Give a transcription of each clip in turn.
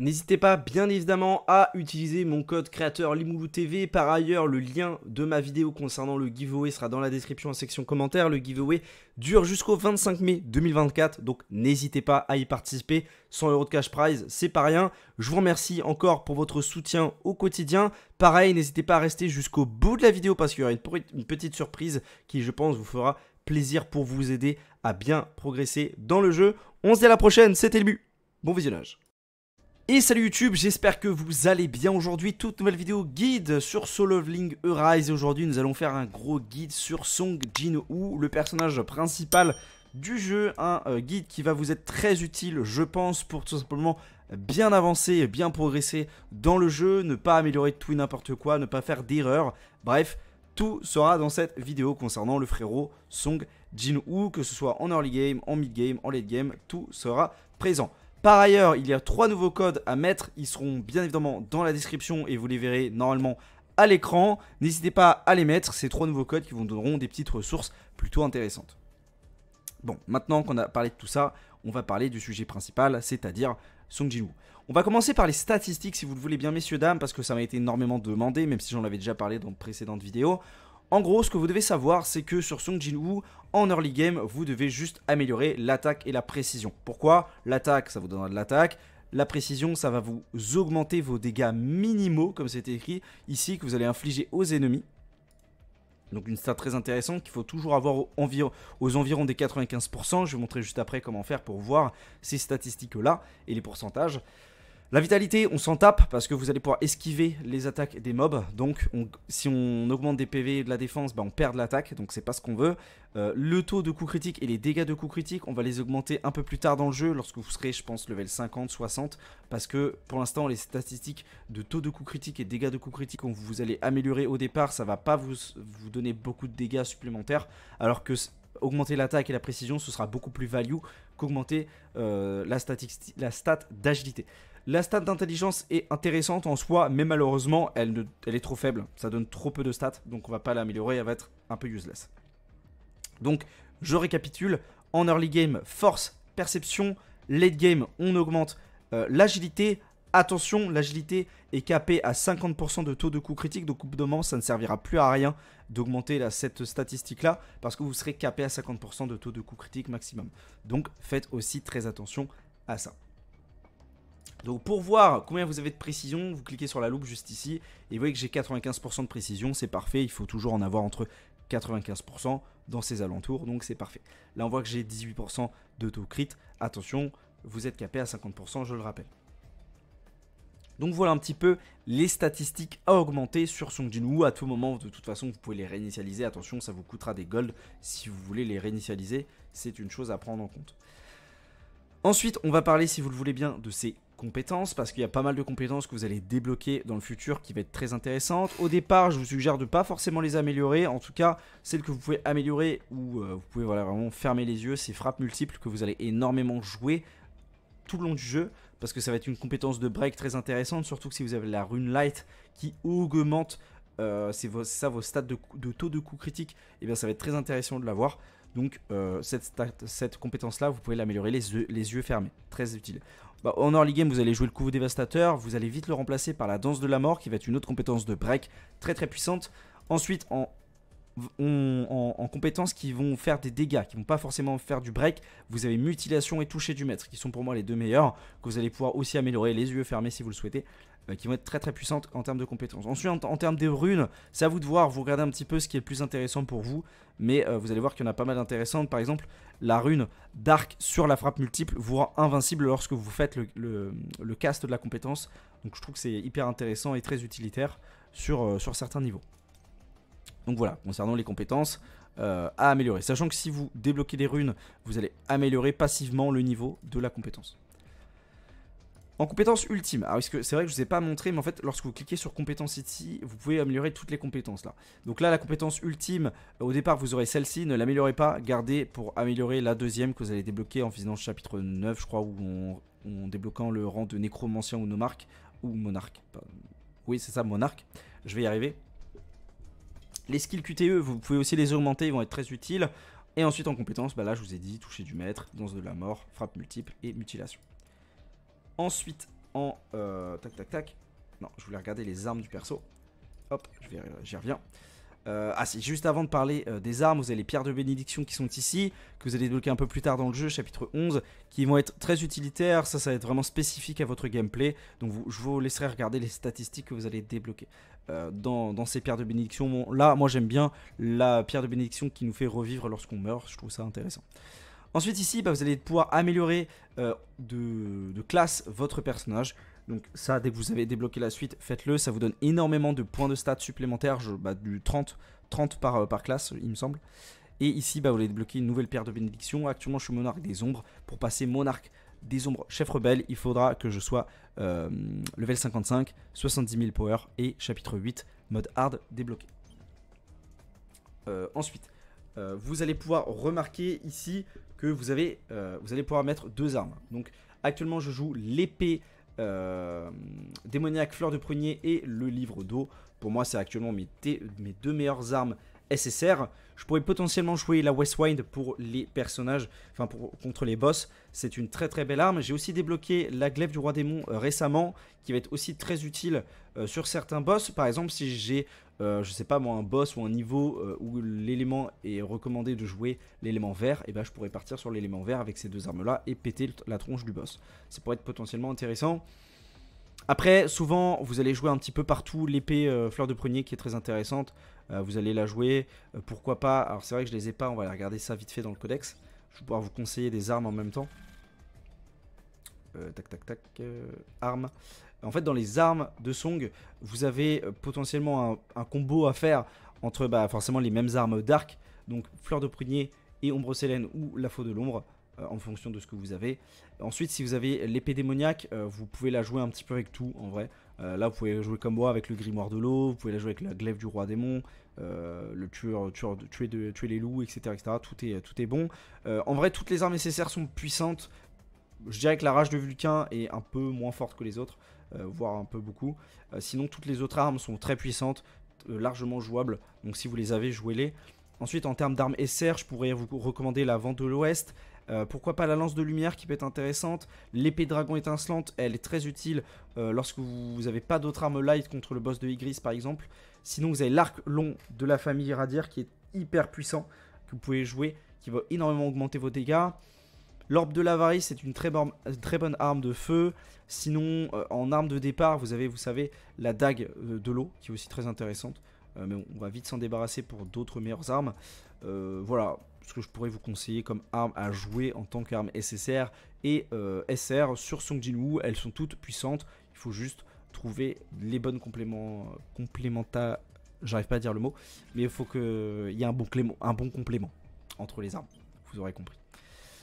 N'hésitez pas bien évidemment à utiliser mon code créateur LimoulouTV. Par ailleurs, le lien de ma vidéo concernant le giveaway sera dans la description en section commentaire. Le giveaway dure jusqu'au 25 mai 2024, donc n'hésitez pas à y participer. 100 euros de cash prize, c'est pas rien. Je vous remercie encore pour votre soutien au quotidien. Pareil, n'hésitez pas à rester jusqu'au bout de la vidéo parce qu'il y aura une petite surprise qui, je pense, vous fera plaisir pour vous aider à bien progresser dans le jeu. On se dit à la prochaine, c'était le but. Bon visionnage. Et salut YouTube, j'espère que vous allez bien aujourd'hui, toute nouvelle vidéo guide sur Soul Link Arise et aujourd'hui nous allons faire un gros guide sur Song Jin-woo, le personnage principal du jeu, un euh, guide qui va vous être très utile je pense pour tout simplement bien avancer et bien progresser dans le jeu, ne pas améliorer tout et n'importe quoi, ne pas faire d'erreurs, bref tout sera dans cette vidéo concernant le frérot Song Jin-woo, que ce soit en early game, en mid game, en late game, tout sera présent. Par ailleurs, il y a trois nouveaux codes à mettre. Ils seront bien évidemment dans la description et vous les verrez normalement à l'écran. N'hésitez pas à les mettre, ces trois nouveaux codes qui vous donneront des petites ressources plutôt intéressantes. Bon, maintenant qu'on a parlé de tout ça, on va parler du sujet principal, c'est-à-dire Song Jinwoo. On va commencer par les statistiques si vous le voulez bien messieurs dames parce que ça m'a été énormément demandé même si j'en avais déjà parlé dans précédentes vidéos. En gros, ce que vous devez savoir, c'est que sur Song Jin-woo, en early game, vous devez juste améliorer l'attaque et la précision. Pourquoi L'attaque, ça vous donnera de l'attaque. La précision, ça va vous augmenter vos dégâts minimaux, comme c'est écrit ici, que vous allez infliger aux ennemis. Donc une stat très intéressante qu'il faut toujours avoir aux, aux environs des 95%. Je vais vous montrer juste après comment faire pour voir ces statistiques-là et les pourcentages. La vitalité, on s'en tape parce que vous allez pouvoir esquiver les attaques des mobs. Donc, si on augmente des PV de la défense, ben, on perd de l'attaque. Donc, c'est pas ce qu'on veut. Euh, le taux de coup critique et les dégâts de coup critique, on va les augmenter un peu plus tard dans le jeu, lorsque vous serez, je pense, level 50, 60. Parce que pour l'instant, les statistiques de taux de coup critique et dégâts de coup critique, quand vous allez améliorer au départ, ça va pas vous, vous donner beaucoup de dégâts supplémentaires. Alors que augmenter l'attaque et la précision, ce sera beaucoup plus value qu'augmenter euh, la stat d'agilité. La stat d'intelligence est intéressante en soi, mais malheureusement, elle, est trop faible. Ça donne trop peu de stats, donc on va pas l'améliorer, elle va être un peu useless. Donc, je récapitule. En early game, force, perception. Late game, on augmente euh, l'agilité. Attention, l'agilité est capée à 50% de taux de coût critique, donc au bout d'un moment, ça ne servira plus à rien d'augmenter cette statistique-là, parce que vous serez capé à 50% de taux de coup critique maximum. Donc faites aussi très attention à ça. Donc pour voir combien vous avez de précision, vous cliquez sur la loupe juste ici et vous voyez que j'ai 95% de précision, c'est parfait, il faut toujours en avoir entre 95% dans ces alentours, donc c'est parfait. Là on voit que j'ai 18% de taux crit, attention, vous êtes capé à 50%, je le rappelle. Donc voilà un petit peu les statistiques à augmenter sur Song Jinwoo. À tout moment, de toute façon, vous pouvez les réinitialiser. Attention, ça vous coûtera des golds si vous voulez les réinitialiser. C'est une chose à prendre en compte. Ensuite, on va parler, si vous le voulez bien, de ces compétences parce qu'il y a pas mal de compétences que vous allez débloquer dans le futur qui va être très intéressante. Au départ, je vous suggère de pas forcément les améliorer. En tout cas, celles que vous pouvez améliorer ou euh, vous pouvez voilà, vraiment fermer les yeux, c'est frappe multiple que vous allez énormément jouer tout le long du jeu parce que ça va être une compétence de break très intéressante, surtout que si vous avez la rune light qui augmente euh, ça vos stats de, taux de coup critique, et eh bien ça va être très intéressant de l'avoir. Donc euh, cette, cette compétence là, vous pouvez l'améliorer les, yeux fermés, très utile. Bah, en early game, vous allez jouer le coup dévastateur, vous allez vite le remplacer par la danse de la mort qui va être une autre compétence de break très très puissante. Ensuite, en en, compétences qui vont faire des dégâts, qui vont pas forcément faire du break. Vous avez mutilation et toucher du maître, qui sont pour moi les deux meilleurs, que vous allez pouvoir aussi améliorer, les yeux fermés si vous le souhaitez, euh, qui vont être très très puissantes en termes de compétences. Ensuite, en, termes des runes, c'est à vous de voir, vous regardez un petit peu ce qui est le plus intéressant pour vous, mais euh, vous allez voir qu'il y en a pas mal d'intéressantes Par exemple, la rune d'arc sur la frappe multiple vous rend invincible lorsque vous faites le, le, cast de la compétence. Donc je trouve que c'est hyper intéressant et très utilitaire sur, euh, sur certains niveaux. Donc voilà, concernant les compétences euh, à améliorer. Sachant que si vous débloquez des runes, vous allez améliorer passivement le niveau de la compétence. En compétence ultime, alors c'est vrai que je ne vous ai pas montré, mais en fait, lorsque vous cliquez sur compétence ici, vous pouvez améliorer toutes les compétences là. Donc là, la compétence ultime, au départ, vous aurez celle-ci, ne l'améliorez pas, gardez pour améliorer la deuxième que vous allez débloquer en faisant chapitre 9, je crois, ou en, en, débloquant le rang de nécromancien ou nomarque, ou monarque. Oui, c'est ça, monarque. Je vais y arriver. Les skills QTE, vous pouvez aussi les augmenter, ils vont être très utiles. Et ensuite en compétence, bah là je vous ai dit, toucher du maître, danse de la mort, frappe multiple et mutilation. Ensuite en... Euh, tac tac tac. Non, je voulais regarder les armes du perso. Hop, j'y reviens. Euh, ah, c'est juste avant de parler euh, des armes, vous avez les pierres de bénédiction qui sont ici, que vous allez débloquer un peu plus tard dans le jeu, chapitre 11, qui vont être très utilitaires. Ça, ça va être vraiment spécifique à votre gameplay. Donc, je vous laisserai regarder les statistiques que vous allez débloquer. Euh, dans, ces pierres de bénédiction, là, moi j'aime bien la pierre de bénédiction qui nous fait revivre lorsqu'on meurt. Je trouve ça intéressant. Ensuite ici, bah, vous allez pouvoir améliorer de, classe votre personnage. Donc ça, dès que vous avez débloqué la suite, faites-le. Ça vous donne énormément de points de stats supplémentaires, bah, du 30, 30 euh, par, classe, il me semble. Et ici, bah, vous allez débloquer une nouvelle paire de bénédictions. Actuellement, je suis monarque des ombres. Pour passer monarque des ombres chef rebelle, il faudra que je sois euh, level 55, 70 000 power et chapitre 8, mode hard débloqué. Euh, ensuite, vous allez pouvoir remarquer ici que vous, avez, vous allez pouvoir mettre deux armes. Donc actuellement, je joue l'épée euh, Démoniaque, Fleur de Prunier et le Livre d'eau. Pour moi, c'est actuellement mes, deux meilleures armes SSR. Je pourrais potentiellement jouer la West Wind pour les personnages, enfin pour, contre les boss. C'est une très très belle arme. J'ai aussi débloqué la glaive du roi démon euh, récemment, qui va être aussi très utile euh, sur certains boss. Par exemple, si j'ai, euh, je sais pas moi, un boss ou un niveau où l'élément est recommandé de jouer l'élément vert, et eh ben je pourrais partir sur l'élément vert avec ces deux armes-là et péter la tronche du boss. Ça pourrait être potentiellement intéressant. Après, souvent, vous allez jouer un petit peu partout l'épée fleur de prunier qui est très intéressante. Euh, vous allez la jouer, euh, pourquoi pas, alors c'est vrai que je les ai pas, on va aller regarder ça vite fait dans le codex, je vais pouvoir vous conseiller des armes en même temps. Euh, tac tac tac, armes. En fait dans les armes de Song, vous avez potentiellement un, combo à faire entre bah, forcément les mêmes armes d'arc. donc Fleur de Prunier et Ombre Sélène ou La Faux de l'Ombre en fonction de ce que vous avez. Ensuite, si vous avez l'épée démoniaque, vous pouvez la jouer un petit peu avec tout en vrai. Euh, là, vous pouvez jouer comme moi avec le grimoire de l'eau, vous pouvez la jouer avec la glaive du roi démon, euh, le tueur, tueur tuer, de, les loups, etc. Tout, est, tout est bon. Euh, en vrai, toutes les armes nécessaires sont puissantes. Je dirais que la rage de Vulcain est un peu moins forte que les autres, voire un peu beaucoup. sinon, toutes les autres armes sont très puissantes, largement jouables. Donc, si vous les avez, jouez-les. Ensuite, en termes d'armes SR, je pourrais vous recommander la Vente de l'Ouest. Euh, pourquoi pas la lance de lumière qui peut être intéressante. L'épée dragon étincelante, elle est très utile euh, lorsque vous n'avez pas d'autre arme light contre le boss de Ygris par exemple. Sinon vous avez l'arc long de la famille Radir qui est hyper puissant, que vous pouvez jouer, qui va énormément augmenter vos dégâts. L'orbe de l'avarice c'est une très, bonne arme de feu. Sinon, euh, en arme de départ, vous avez, vous savez, la dague de l'eau, qui est aussi très intéressante. mais on va vite s'en débarrasser pour d'autres meilleures armes. voilà, ce que je pourrais vous conseiller comme arme à jouer en tant qu'arme SSR et euh, SR sur Song Jinwoo. Elles sont toutes puissantes, il faut juste trouver les bonnes compléments, euh, complémentaires. J'arrive pas à dire le mot, mais il faut qu'il euh, y ait un bon, clément, un bon complément entre les armes. Vous aurez compris.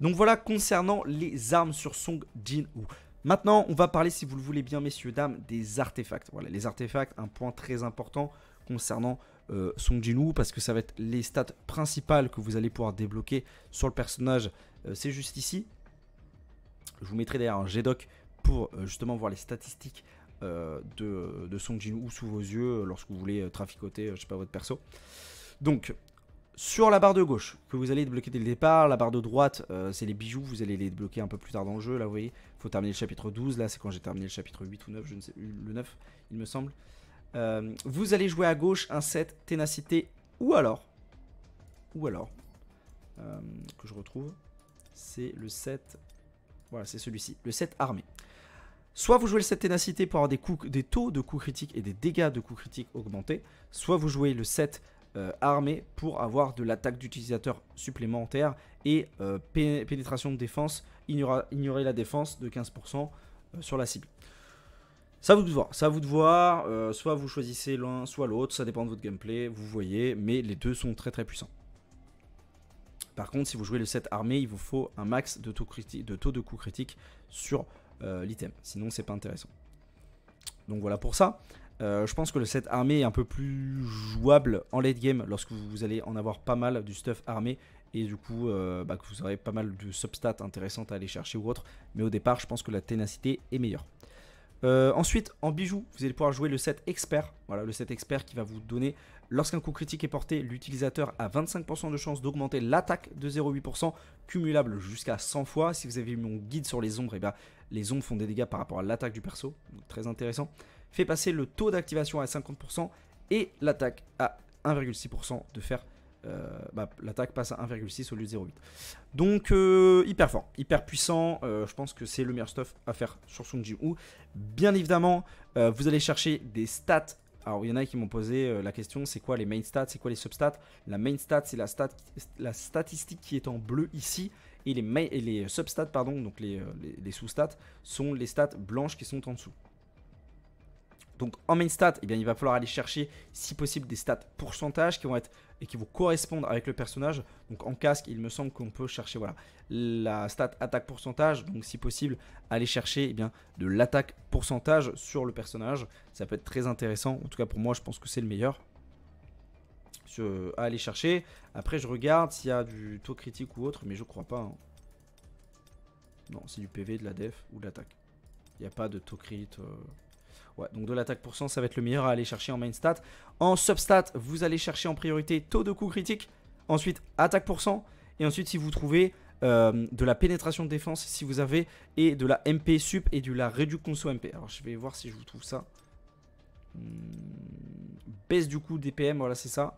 Donc voilà concernant les armes sur Song Jinwoo. Maintenant, on va parler, si vous le voulez bien, messieurs, dames, des artefacts. Voilà, les artefacts, un point très important concernant euh, Song Jin-Woo parce que ça va être les stats principales que vous allez pouvoir débloquer sur le personnage. Euh, c'est juste ici. Je vous mettrai d'ailleurs un G-Doc pour euh, justement voir les statistiques de, Song Jin-Woo sous vos yeux lorsque vous voulez traficoter, je sais pas, votre perso. Donc, sur la barre de gauche, que vous allez débloquer dès le départ, la barre de droite, c'est les bijoux, vous allez les débloquer un peu plus tard dans le jeu, là vous voyez, il faut terminer le chapitre 12, là c'est quand j'ai terminé le chapitre 8 ou 9, je ne sais, le 9 il me semble. Euh, vous allez jouer à gauche un set ténacité ou alors, ou alors, euh, que je retrouve, c'est le set, voilà c'est celui-ci, le set armé. Soit vous jouez le set ténacité pour avoir des, coups, des taux de coups critiques et des dégâts de coups critiques augmentés, soit vous jouez le set euh, armé pour avoir de l'attaque d'utilisateur supplémentaire et pénétration de défense, ignorer la défense de 15% sur la cible. Ça vous de voir, ça vous de euh, soit vous choisissez l'un, soit l'autre, ça dépend de votre gameplay, vous voyez, mais les deux sont très très puissants. Par contre, si vous jouez le set armé, il vous faut un max de taux, de, taux de coup critique sur euh, l'item, sinon c'est pas intéressant. Donc voilà pour ça. Euh, je pense que le set armé est un peu plus jouable en late game lorsque vous allez en avoir pas mal du stuff armé et du coup bah, que vous aurez pas mal de substats intéressantes à aller chercher ou autre. Mais au départ, je pense que la ténacité est meilleure. Euh, ensuite, en bijoux, vous allez pouvoir jouer le set expert. Voilà, le set expert qui va vous donner, lorsqu'un coup critique est porté, l'utilisateur a 25% de chance d'augmenter l'attaque de 0,8%, cumulable jusqu'à 100 fois. Si vous avez vu mon guide sur les ombres, et eh bien, les ombres font des dégâts par rapport à l'attaque du perso, très intéressant. Fait passer le taux d'activation à 50% et l'attaque à 1,6% de faire euh, bah, l'attaque passe à 1,6 au lieu de 0,8. Donc euh, hyper fort, hyper puissant. Euh, je pense que c'est le meilleur stuff à faire sur Sunji ou Bien évidemment, vous allez chercher des stats alors, il y en a qui m'ont posé la question c'est quoi les main stats, c'est quoi les substats La main stat, c'est la, stat, la statistique qui est en bleu ici. Et les, substats, pardon, donc les sous-stats, sont les stats blanches qui sont en dessous. Donc en main stat, eh bien, il va falloir aller chercher si possible des stats pourcentage qui vont être et qui vont correspondre avec le personnage. Donc en casque, il me semble qu'on peut chercher voilà, la stat attaque pourcentage. Donc si possible, aller chercher eh bien, de l'attaque pourcentage sur le personnage. Ça peut être très intéressant. En tout cas pour moi, je pense que c'est le meilleur à aller chercher. Après, je regarde s'il y a du taux critique ou autre, mais je crois pas. Hein. Non, c'est du PV, de la def ou de l'attaque. Il n'y a pas de taux critique... Euh donc de l'attaque pour 100, ça va être le meilleur à aller chercher en main stat. En substat, vous allez chercher en priorité taux de coup critique, ensuite attaque pour 100, et ensuite si vous trouvez euh, de la pénétration de défense, si vous avez, et de la MP sup et de la réduction conso MP. Alors je vais voir si je vous trouve ça. Hmm, baisse du coup DPM, voilà c'est ça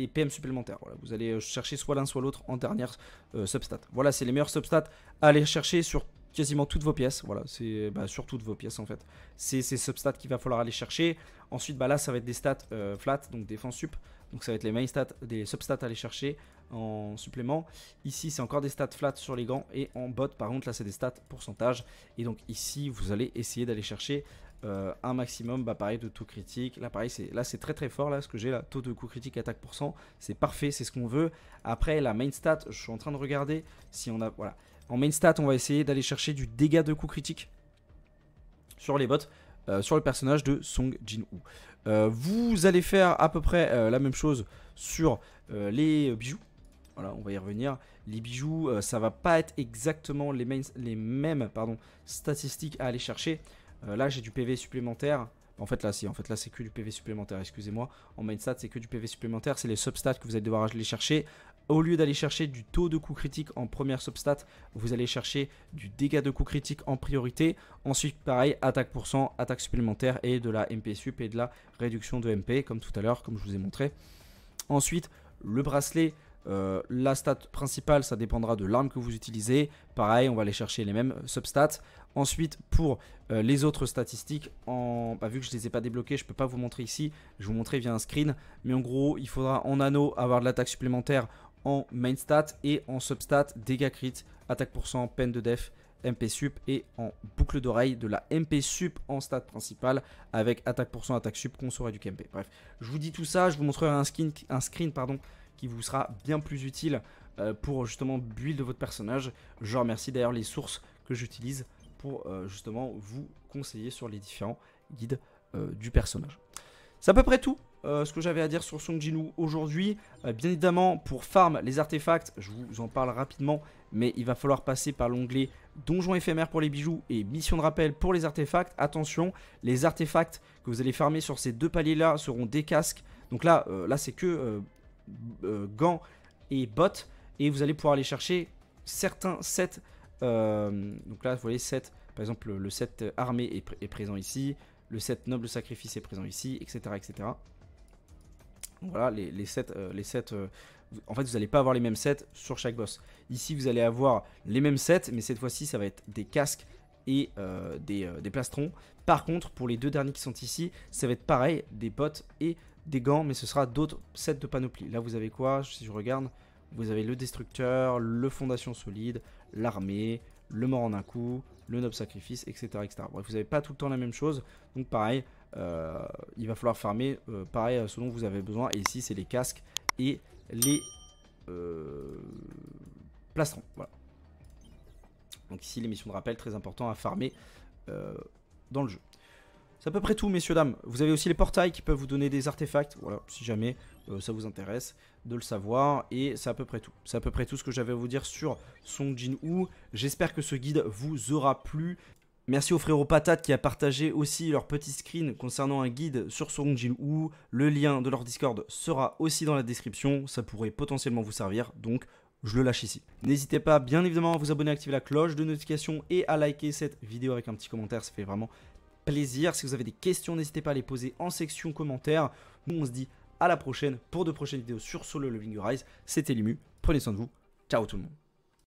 et PM supplémentaire. Voilà, vous allez euh, chercher soit l'un soit l'autre en dernière euh, substat. Voilà, c'est les meilleurs substats à aller chercher sur quasiment toutes vos pièces. Voilà, c'est bah, sur toutes vos pièces en fait. C'est ces substats qu'il va falloir aller chercher. Ensuite, bah, là, ça va être des stats euh, flat, donc défense sup. Donc ça va être les main stats, des substats à aller chercher en supplément. Ici, c'est encore des stats flat sur les gants. Et en bot, par contre, là, c'est des stats pourcentage. Et donc ici, vous allez essayer d'aller chercher euh, un maximum, bah, pareil, de taux critique. Là, pareil, c'est, là, c'est très très fort. Là, ce que j'ai, là, taux de coût critique, attaque pour cent C'est parfait, c'est ce qu'on veut. Après, la main stat, je suis en train de regarder si on a... Voilà. En main stat, on va essayer d'aller chercher du dégât de coup critique sur les bots, euh, sur le personnage de Song Jin-woo. Euh, vous allez faire à peu près euh, la même chose sur les bijoux. Voilà, on va y revenir. Les bijoux, ça va pas être exactement les, mêmes statistiques à aller chercher. là, j'ai du PV supplémentaire. En fait, là, si. En fait, là, c'est que du PV supplémentaire. Excusez-moi. En main stat, c'est que du PV supplémentaire. C'est les substats que vous allez devoir aller chercher. Au lieu d'aller chercher du taux de coup critique en première substat, vous allez chercher du dégât de coup critique en priorité. Ensuite, pareil, attaque cent, attaque supplémentaire et de la MP sup et de la réduction de MP, comme tout à l'heure, comme je vous ai montré. Ensuite, le bracelet, euh, la stat principale, ça dépendra de l'arme que vous utilisez. Pareil, on va aller chercher les mêmes substats. Ensuite, pour euh, les autres statistiques, en... Bah, vu que je ne les ai pas débloquées, je ne peux pas vous montrer ici. Je vous montrer via un screen. Mais en gros, il faudra en anneau avoir de l'attaque supplémentaire en main stat et en substat, dégâts crit, attaque pourcent, peine de def, MP sup et en boucle d'oreille de la MP sup en stat principale avec attaque pourcent, attaque sup, consort et du KMP. Bref, je vous dis tout ça, je vous montrerai un, skin, un screen pardon, qui vous sera bien plus utile euh, pour justement build de votre personnage. Je remercie d'ailleurs les sources que j'utilise pour euh, justement vous conseiller sur les différents guides euh, du personnage. C'est à peu près tout euh, ce que j'avais à dire sur Song Jinu aujourd'hui. Euh, bien évidemment, pour farm les artefacts, je vous en parle rapidement, mais il va falloir passer par l'onglet donjon éphémère pour les bijoux et mission de rappel pour les artefacts. Attention, les artefacts que vous allez farmer sur ces deux paliers-là seront des casques. Donc là, euh, là c'est que gants et bottes, et vous allez pouvoir aller chercher certains sets. donc là, vous voyez, par exemple, le set armé est présent ici le set noble sacrifice est présent ici, etc. etc. voilà, les, les sets, euh, les euh, en fait vous n'allez pas avoir les mêmes sets sur chaque boss. Ici vous allez avoir les mêmes sets, mais cette fois-ci ça va être des casques et euh, des, des, plastrons. Par contre, pour les deux derniers qui sont ici, ça va être pareil, des bottes et des gants, mais ce sera d'autres sets de panoplie. Là vous avez quoi Si je regarde, vous avez le destructeur, le fondation solide, l'armée, le mort en un coup, le nob sacrifice, etc. etc. vous n'avez pas tout le temps la même chose. Donc pareil, euh, il va falloir farmer euh, pareil ce dont vous avez besoin. Et ici, c'est les casques et les euh, plastrons. Donc ici, les missions de rappel, très important à farmer dans le jeu. C'est à peu près tout, messieurs, dames. Vous avez aussi les portails qui peuvent vous donner des artefacts. Voilà, si jamais euh, ça vous intéresse de le savoir. Et c'est à peu près tout. C'est à peu près tout ce que j'avais à vous dire sur Song Jin-woo. J'espère que ce guide vous aura plu. Merci aux frérots patates qui a partagé aussi leur petit screen concernant un guide sur Song Jin-woo. Le lien de leur Discord sera aussi dans la description. Ça pourrait potentiellement vous servir. Donc je le lâche ici. N'hésitez pas bien évidemment à vous abonner, à activer la cloche de notification et à liker cette vidéo avec un petit commentaire. Ça fait vraiment plaisir. Si vous avez des questions, n'hésitez pas à les poser en section commentaires. Nous, on se dit à la prochaine pour de prochaines vidéos sur Solo Leveling Rise. C'était Limu. Prenez soin de vous. Ciao tout le monde.